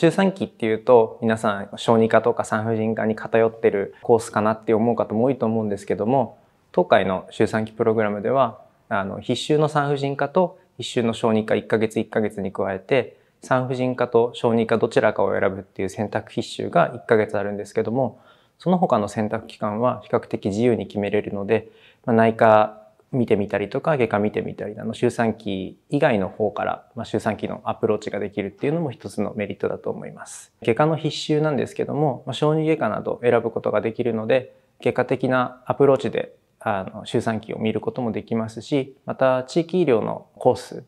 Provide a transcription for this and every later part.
周産期っていうと皆さん小児科とか産婦人科に偏ってるコースかなって思う方も多いと思うんですけども当回の周産期プログラムではあの必修の産婦人科と必修の小児科1ヶ月1ヶ月に加えて産婦人科と小児科どちらかを選ぶっていう選択必修が1ヶ月あるんですけどもその他の選択期間は比較的自由に決めれるので、まあ、内科見てみたりとか外科見てみたりあの周産期以外の方から、まあ、周産期のアプローチができるっていうのも一つのメリットだと思います外科の必修なんですけども、まあ、小児外科など選ぶことができるので外科的なアプローチであの周産期を見ることもできますしまた地域医療のコース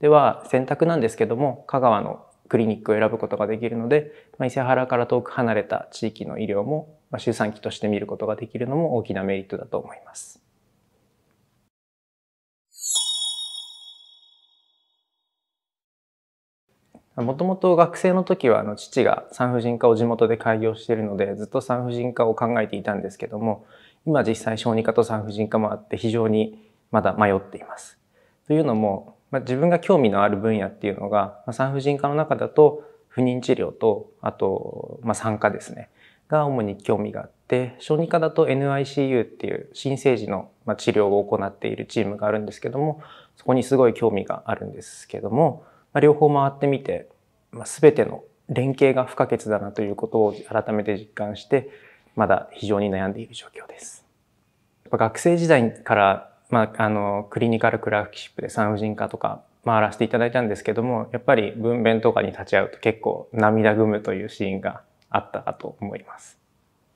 では選択なんですけども香川のクリニックを選ぶことができるので、まあ、伊勢原から遠く離れた地域の医療も、まあ、周産期として見ることができるのも大きなメリットだと思います。もともと学生の時はあの父が産婦人科を地元で開業しているのでずっと産婦人科を考えていたんですけども今実際小児科と産婦人科もあって非常にまだ迷っています。というのも、まあ、自分が興味のある分野っていうのが、まあ、産婦人科の中だと不妊治療とあと、まあ、産科ですねが主に興味があって小児科だと NICU っていう新生児の治療を行っているチームがあるんですけどもそこにすごい興味があるんですけどもまあ、両方回ってみて、まあ、全ての連携が不可欠だなということを改めて実感してまだ非常に悩んでいる状況です。学生時代から、まあ、あのクリニカルクラーィシップで産婦人科とか回らせていただいたんですけどもやっぱり分娩とかに立ち会うと結構涙ぐむというシーンがあったかと思います。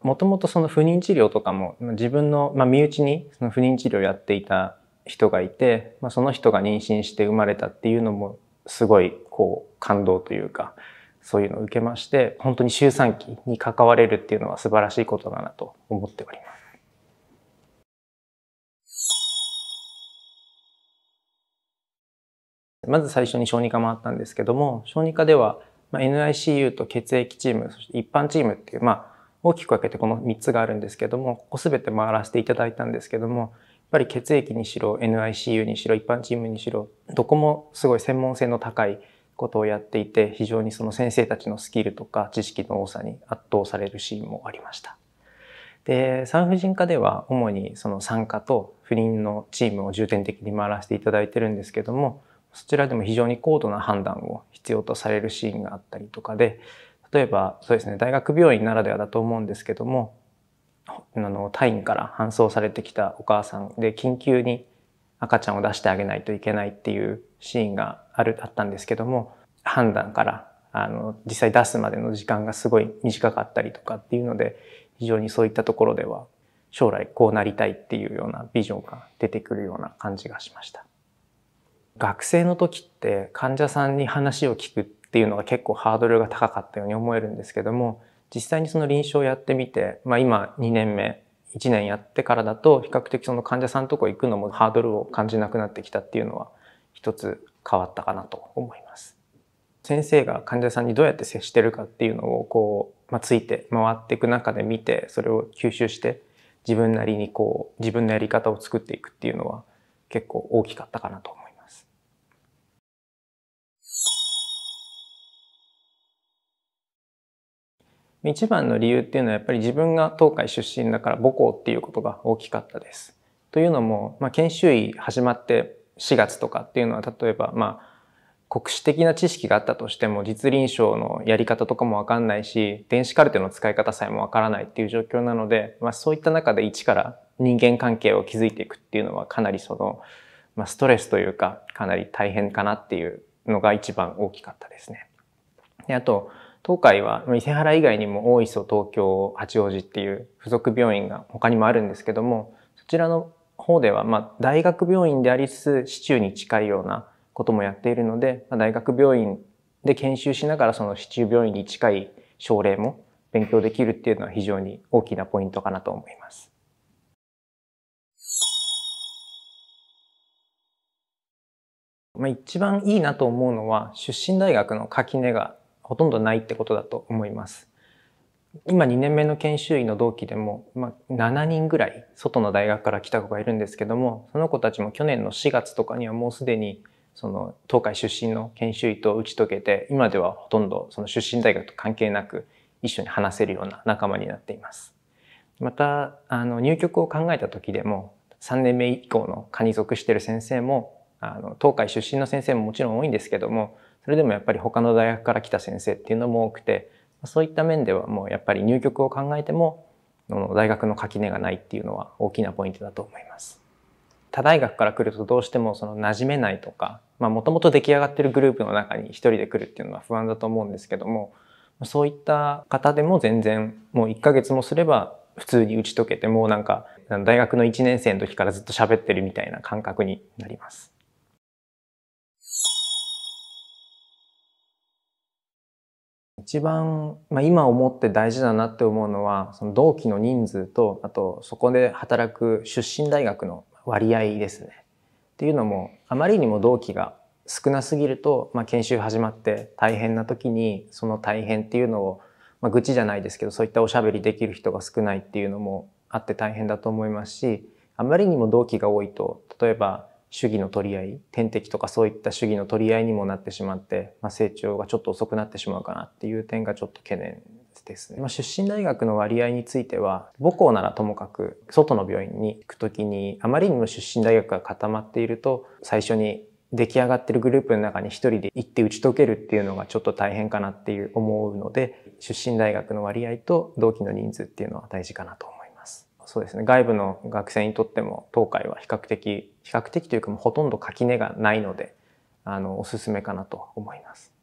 もともとその不妊治療とかも自分の、まあ、身内にその不妊治療をやっていた人がいて、まあ、その人が妊娠して生まれたっていうのもすごいこう感動というかそういうのを受けまして本当に周産期に関われるっていうのは素晴らしいことだなと思っております。まず最初に小児科もあったんですけども小児科では NICU と血液チームそして一般チームっていうまあ大きく分けてこの3つがあるんですけどもここ全て回らせていただいたんですけどもぱり血液にしろ NICU にしろ一般チームにしろどこもすごい専門性の高いことをやっていて非常にその先生たちのスキルとか知識の多さに圧倒されるシーンもありました。で産婦人科では主にその産科と不妊のチームを重点的に回らせていただいてるんですけどもそちらでも非常に高度な判断を必要とされるシーンがあったりとかで例えばそうですね大学病院ならではだと思うんですけどもあのタイから搬送されてきたお母さんで緊急に赤ちゃんを出してあげないといけないっていうシーンがあるあったんですけども判断からあの実際出すまでの時間がすごい短かったりとかっていうので非常にそういったところでは将来こうなりたいっていうようなビジョンが出てくるような感じがしました学生の時って患者さんに話を聞くっていうのが結構ハードルが高かったように思えるんですけども実際にその臨床をやってみて、まあ、今2年目1年やってからだと比較的その患者さんとこ行くのもハードルを感じなくなってきたっていうのは一つ変わったかなと思います。先生が患者さんにどうやって接してるかっていうのをこう、まあ、ついて回っていく中で見てそれを吸収して自分なりにこう自分のやり方を作っていくっていうのは結構大きかったかなと一番の理由っていうのはやっぱり自分が東海出身だから母校っていうことが大きかったです。というのも、まあ、研修医始まって4月とかっていうのは例えばまあ国史的な知識があったとしても実臨床のやり方とかもわかんないし電子カルテの使い方さえもわからないっていう状況なので、まあ、そういった中で一から人間関係を築いていくっていうのはかなりその、まあ、ストレスというかかなり大変かなっていうのが一番大きかったですね。であと東海は伊勢原以外にも大磯東京八王子っていう付属病院が他にもあるんですけどもそちらの方ではまあ大学病院でありつつ市中に近いようなこともやっているので、まあ、大学病院で研修しながらその市中病院に近い症例も勉強できるっていうのは非常に大きなポイントかなと思います。まあ、一番いいなと思うのは出身大学の垣根がほとんどないってことだと思います。今2年目の研修医の同期でも、まあ、7人ぐらい外の大学から来た子がいるんですけどもその子たちも去年の4月とかにはもうすでにその東海出身の研修医と打ち解けて今ではほとんどその出身大学と関係なく一緒に話せるような仲間になっています。またあの入局を考えた時でも3年目以降の科に属している先生もあの東海出身の先生ももちろん多いんですけどもそれでもやっぱり他の大学から来た先生っていうのも多くてそういった面ではもうやっぱり入局を考えても大学の垣根がないっていうのは大きなポイントだと思います。他大学から来るとどうしてもその馴染めないとかもともと出来上がってるグループの中に一人で来るっていうのは不安だと思うんですけどもそういった方でも全然もう1ヶ月もすれば普通に打ち解けてもうなんか大学の1年生の時からずっと喋ってるみたいな感覚になります。一番、まあ、今思って大事だなって思うのはその同期の人数とあとそこで働く出身大学の割合ですね。っていうのもあまりにも同期が少なすぎると、まあ、研修始まって大変な時にその大変っていうのを、まあ、愚痴じゃないですけどそういったおしゃべりできる人が少ないっていうのもあって大変だと思いますしあまりにも同期が多いと例えば主義の取り合い、天敵とかそういった主義の取り合いにもなってしまって、まあ、成長がちょっと遅くなってしまうかなっていう点がちょっと懸念ですね。まあ、出身大学の割合については、母校ならともかく外の病院に行く時に、あまりにも出身大学が固まっていると、最初に出来上がってるグループの中に一人で行って打ち解けるっていうのがちょっと大変かなっていう思うので、出身大学の割合と同期の人数っていうのは大事かなとそうですね外部の学生にとっても東海は比較的比較的というかもうほとんど垣根がないのであのおすすめかなと思います。